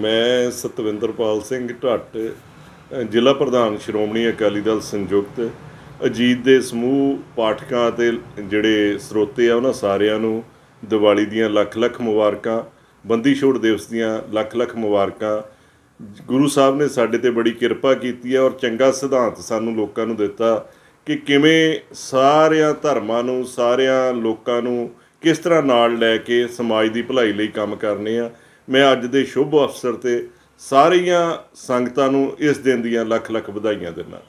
ਮੈਂ ਸਤਵਿੰਦਰਪਾਲ ਸਿੰਘ ਢੱਟ ਜ਼ਿਲ੍ਹਾ ਪ੍ਰਧਾਨ ਸ਼੍ਰੋਮਣੀ ਅਕਾਲੀ ਦਲ ਸੰਯੁਕਤ ਅਜੀਤ ਦੇ ਸਮੂਹ ਪਾਠਕਾਂ ਤੇ ਜਿਹੜੇ ਸਰੋਤੇ ਆ ਉਹਨਾਂ ਸਾਰਿਆਂ ਨੂੰ ਦੀਵਾਲੀ ਦੀਆਂ ਲੱਖ ਲੱਖ ਮੁਬਾਰਕਾਂ ਬੰਦੀ ਛੋੜ ਦਿਵਸ ਦੀਆਂ ਲੱਖ ਲੱਖ ਮੁਬਾਰਕਾਂ ਗੁਰੂ ਸਾਹਿਬ ਨੇ ਸਾਡੇ ਤੇ ਬੜੀ ਕਿਰਪਾ ਕੀਤੀ ਹੈ ਔਰ ਚੰਗਾ ਸਿਧਾਂਤ ਸਾਨੂੰ ਲੋਕਾਂ ਨੂੰ ਦਿੱਤਾ ਕਿ ਕਿਵੇਂ ਸਾਰਿਆਂ ਧਰਮਾਂ ਨੂੰ ਸਾਰਿਆਂ ਲੋਕਾਂ ਨੂੰ ਕਿਸ ਤਰ੍ਹਾਂ ਨਾਲ ਲੈ ਕੇ ਸਮਾਜ ਦੀ ਭਲਾਈ ਲਈ ਕੰਮ ਕਰਨੇ ਆ ਮੈਂ ਅੱਜ ਦੇ ਸ਼ੁਭ ਅਵਸਰ ਤੇ ਸਾਰੀਆਂ ਸੰਗਤਾਂ ਨੂੰ ਇਸ ਦਿਨ ਦੀਆਂ ਲੱਖ ਲੱਖ ਵਧਾਈਆਂ ਦਿੰਦਾ